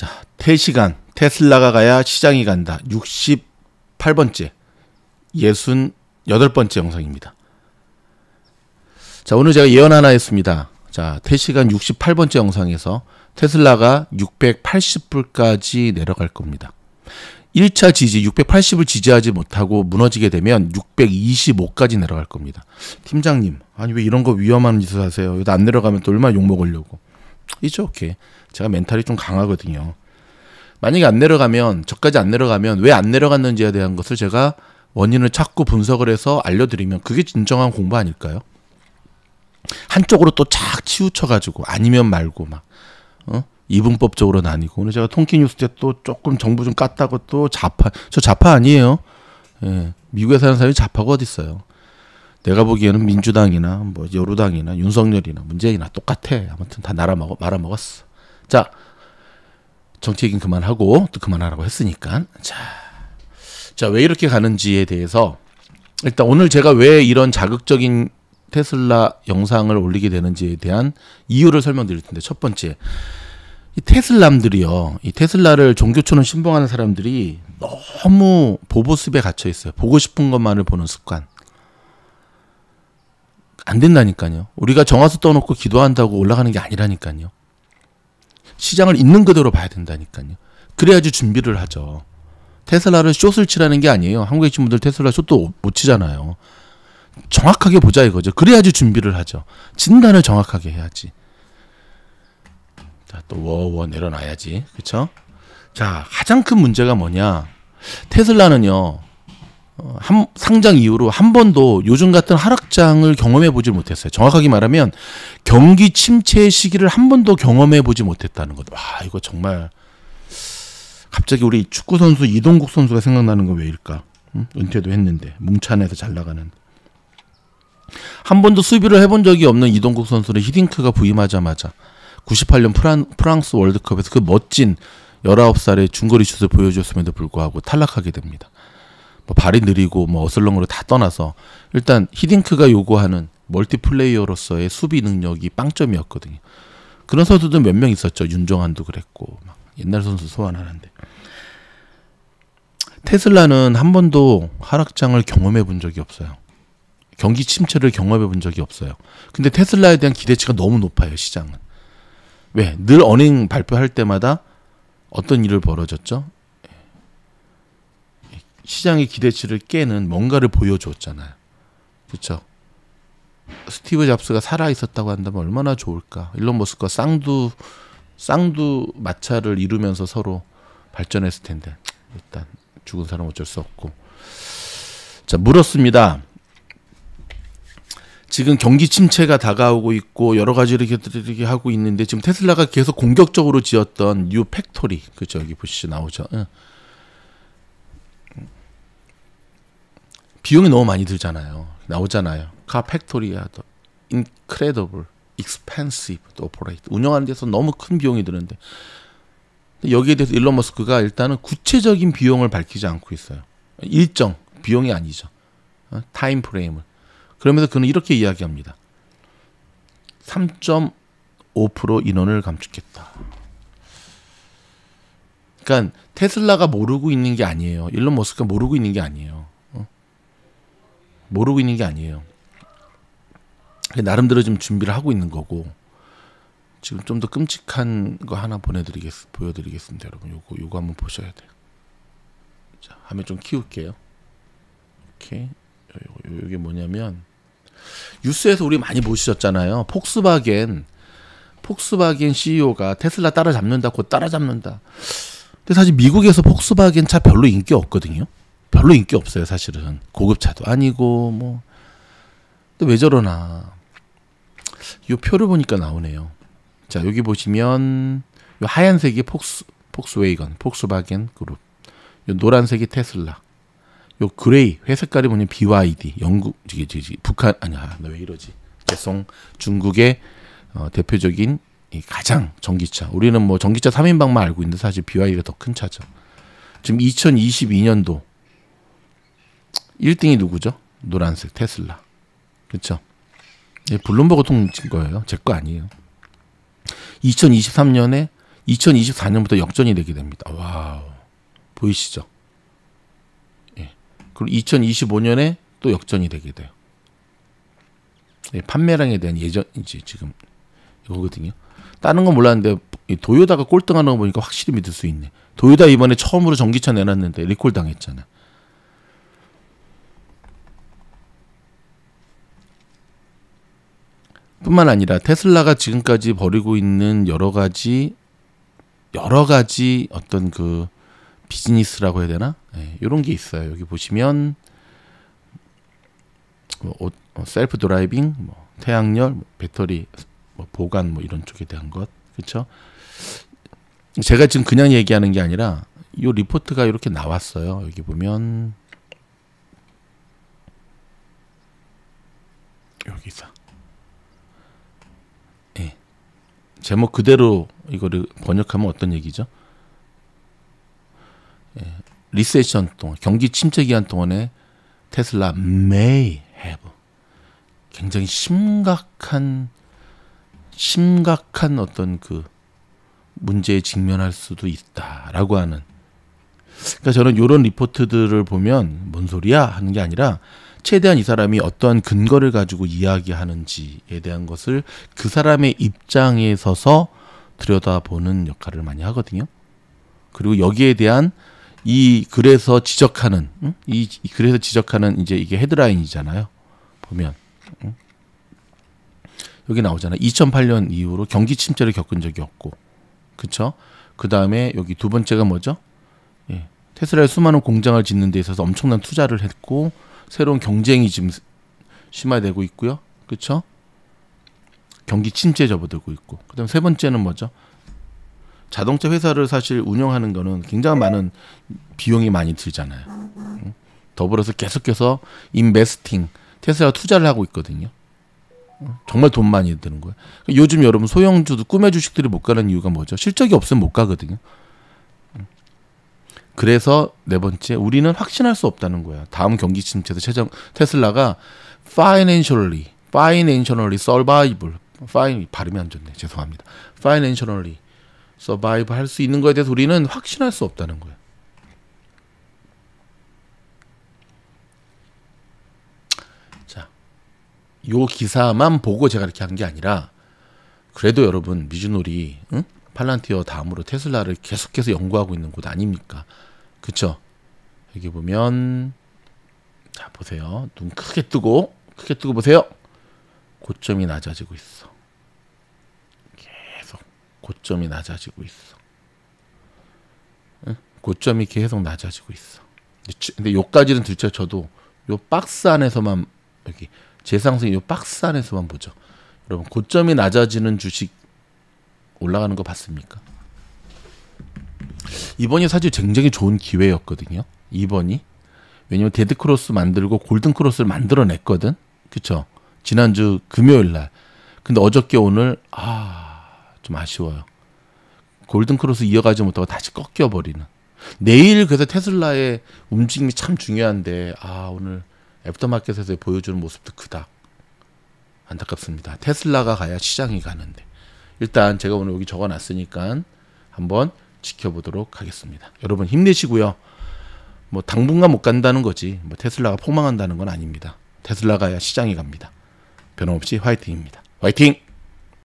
자, 퇴시간 테슬라가 가야 시장이 간다. 68번째, 68번째 영상입니다. 자, 오늘 제가 예언 하나 했습니다. 자, 퇴시간 68번째 영상에서 테슬라가 680불까지 내려갈 겁니다. 1차 지지 680을 지지하지 못하고 무너지게 되면 625까지 내려갈 겁니다. 팀장님, 아니 왜 이런 거 위험한 짓을 하세요? 이거 안 내려가면 또 얼마나 욕먹으려고. 이제 오케이. 제가 멘탈이 좀 강하거든요. 만약에 안 내려가면 저까지 안 내려가면 왜 안 내려갔는지에 대한 것을 제가 원인을 찾고 분석을 해서 알려드리면 그게 진정한 공부 아닐까요? 한쪽으로 또 착 치우쳐가지고 아니면 말고 막 어? 이분법적으로 나뉘고 오늘 제가 통키 뉴스 때 또 조금 정부 좀 깠다고 또자파저자파 아니에요. 예. 미국에 사는 사람이 자파가어딨어요 내가 보기에는 민주당이나 뭐 여루당이나 윤석열이나 문재인이나 똑같아. 아무튼 다 날아먹어, 말아먹었어. 자, 정치 얘기는 그만하고 또 그만하라고 했으니까. 자, 자, 왜 이렇게 가는지에 대해서 일단 오늘 제가 왜 이런 자극적인 테슬라 영상을 올리게 되는지에 대한 이유를 설명드릴 텐데 첫 번째 이 테슬람들이요 이 테슬라를 종교촌을 신봉하는 사람들이 너무 보보습에 갇혀 있어요 보고 싶은 것만을 보는 습관 안 된다니까요. 우리가 정화수 떠놓고 기도한다고 올라가는 게 아니라니까요. 시장을 있는 그대로 봐야 된다니까요. 그래야지 준비를 하죠. 테슬라를 숏을 치라는 게 아니에요. 한국에 계신 분들 테슬라 숏도 못 치잖아요. 정확하게 보자 이거죠. 그래야지 준비를 하죠. 진단을 정확하게 해야지. 자, 또 워워 내려놔야지. 그쵸? 자, 가장 큰 문제가 뭐냐. 테슬라는요. 어, 한, 상장 이후로 한 번도 요즘 같은 하락장을 경험해 보지 못했어요. 정확하게 말하면 경기 침체 시기를 한 번도 경험해 보지 못했다는 것. 와, 이거 정말 갑자기 우리 축구 선수 이동국 선수가 생각나는 거 왜일까? 응? 은퇴도 했는데 뭉찬에서 잘 나가는. 한 번도 수비를 해본 적이 없는 이동국 선수는 히딩크가 부임하자마자 98년 프란, 프랑스 월드컵에서 그 멋진 19살의 중거리 슛을 보여줬음에도 불구하고 탈락하게 됩니다. 뭐 발이 느리고 뭐 어슬렁으로 다 떠나서 일단 히딩크가 요구하는 멀티플레이어로서의 수비 능력이 빵점이었거든요. 그런 선수들 몇명 있었죠. 윤종환도 그랬고 막 옛날 선수 소환하는데 테슬라는 한 번도 하락장을 경험해 본 적이 없어요. 경기 침체를 경험해 본 적이 없어요. 근데 테슬라에 대한 기대치가 너무 높아요, 시장은. 왜? 늘 어닝 발표할 때마다 어떤 일을 벌어졌죠? 시장의 기대치를 깨는 뭔가를 보여줬잖아요. 그렇죠? 스티브 잡스가 살아 있었다고 한다면 얼마나 좋을까? 일론 머스크가 쌍두 쌍두 마찰을 이루면서 서로 발전했을 텐데 일단 죽은 사람 어쩔 수 없고 자 물었습니다. 지금 경기 침체가 다가오고 있고 여러 가지 이렇게 이렇게 하고 있는데 지금 테슬라가 계속 공격적으로 지었던 뉴 팩토리 그죠 여기 보시죠 나오죠. 응. 비용이 너무 많이 들잖아요. 나오잖아요. 카 팩토리아 더 인크레더블 익스펜시브 오퍼레이트 운영하는 데서 너무 큰 비용이 드는데 여기에 대해서 일론 머스크가 일단은 구체적인 비용을 밝히지 않고 있어요. 일정 비용이 아니죠. 타임 어, 프레임을. 그러면서 그는 이렇게 이야기합니다. 3.5% 인원을 감축했다. 그러니까 테슬라가 모르고 있는 게 아니에요. 일론 머스크가 모르고 있는 게 아니에요. 모르고 있는 게 아니에요. 나름대로 좀 준비를 하고 있는 거고 지금 좀 더 끔찍한 거 하나 보내드리겠 보여드리겠습니다, 여러분. 요거 요거 한번 보셔야 돼요. 자, 화면 좀 키울게요. 이렇게 요, 게 뭐냐면 뉴스에서 우리 많이 보셨잖아요. 폭스바겐 폭스바겐 CEO가 테슬라 따라잡는다, 곧 따라잡는다. 근데 사실 미국에서 폭스바겐 차 별로 인기 없거든요. 별로 인기 없어요, 사실은. 고급차도 아니고 뭐. 근데 왜 저러나. 요 표를 보니까 나오네요. 자, 여기 보시면 요 하얀색이 폭스 폭스웨이건, 폭스바겐 그룹. 요 노란색이 테슬라. 요 그레이 회색깔이 보면 BYD 영국 이게 북한 아니야 아, 나왜 이러지 죄송 중국의 어, 대표적인 이 가장 전기차 우리는 뭐 전기차 3인방만 알고 있는데 사실 BYD가 더 큰 차죠 지금 2022년도 1등이 누구죠? 노란색 테슬라. 그렇죠? 예, 블룸버그 통신 거예요. 제 거 아니에요. 2023년에 2024년부터 역전이 되게 됩니다. 와우. 보이시죠? 예. 그리고 2025년에 또 역전이 되게 돼요. 예, 판매량에 대한 예전 이제 지금 이거거든요. 다른 건 몰랐는데 도요다가 꼴등하는 거 보니까 확실히 믿을 수 있네. 도요다 이번에 처음으로 전기차 내놨는데 리콜 당했잖아. 뿐만 아니라 테슬라가 지금까지 벌이고 있는 여러 가지 여러 가지 어떤 그 비즈니스라고 해야 되나 네, 예, 이런 게 있어요. 여기 보시면 뭐, 어, 뭐 셀프 드라이빙, 뭐, 태양열, 뭐, 배터리 뭐, 보관 뭐 이런 쪽에 대한 것 그렇죠? 제가 지금 그냥 얘기하는 게 아니라 이 리포트가 이렇게 나왔어요. 여기 보면 여기서 제목 그대로 이거를 번역하면 어떤 얘기죠? 예, 리세션 동안 경기 침체 기간 동안에 테슬라 may have 굉장히 심각한 심각한 어떤 그 문제에 직면할 수도 있다라고 하는 그러니까 저는 이런 리포트들을 보면 뭔 소리야 하는 게 아니라 최대한 이 사람이 어떠한 근거를 가지고 이야기하는지에 대한 것을 그 사람의 입장에 서서 들여다보는 역할을 많이 하거든요. 그리고 여기에 대한 이 글에서 지적하는 이, 글에서 지적하는 이제 이게 헤드라인이잖아요. 보면 여기 나오잖아. 2008년 이후로 경기 침체를 겪은 적이 없고, 그쵸? 그 다음에 여기 두 번째가 뭐죠? 테슬라의 수많은 공장을 짓는 데 있어서 엄청난 투자를 했고 새로운 경쟁이 지금 심화되고 있고요. 그렇죠? 경기 침체 접어들고 있고. 그다음 세 번째는 뭐죠? 자동차 회사를 사실 운영하는 거는 굉장히 많은 비용이 많이 들잖아요. 더불어서 계속해서 인베스팅, 테슬라 투자를 하고 있거든요. 정말 돈 많이 드는 거예요. 요즘 여러분 소형주도 꿈의 주식들이 못 가는 이유가 뭐죠? 실적이 없으면 못 가거든요. 그래서 네 번째 우리는 확신할 수 없다는 거야. 다음 경기 침체에 최종 테슬라가 financially, financially survival, fine 발음이 안 좋네. 죄송합니다. financially survive 할 수 있는 거에 대해서 우리는 확신할 수 없다는 거야. 자, 요 기사만 보고 제가 이렇게 한 게 아니라 그래도 여러분 미주놀이 응? 팔란티어 다음으로 테슬라를 계속해서 연구하고 있는 곳 아닙니까? 그쵸? 여기 보면 자 보세요. 눈 크게 뜨고 크게 뜨고 보세요. 고점이 낮아지고 있어. 계속 고점이 낮아지고 있어. 응? 고점이 계속 낮아지고 있어. 근데 요까지는 둘째 저도 요 박스 안에서만 여기 재상승요 박스 안에서만 보죠. 여러분 고점이 낮아지는 주식 올라가는 거 봤습니까? 이번이 사실 굉장히 좋은 기회였거든요. 이번이 왜냐면 데드 크로스 만들고 골든 크로스를 만들어냈거든. 그쵸? 지난주 금요일 날. 근데 어저께 오늘 아 좀 아쉬워요. 골든 크로스 이어가지 못하고 다시 꺾여버리는. 내일 그래서 테슬라의 움직임이 참 중요한데 아 오늘 애프터마켓에서 보여주는 모습도 크다. 안타깝습니다. 테슬라가 가야 시장이 가는데 일단 제가 오늘 여기 적어놨으니까 한번 지켜보도록 하겠습니다. 여러분 힘내시고요. 뭐 당분간 못 간다는 거지 뭐 테슬라가 폭망한다는 건 아닙니다. 테슬라가야 시장이 갑니다. 변함없이 화이팅입니다. 화이팅!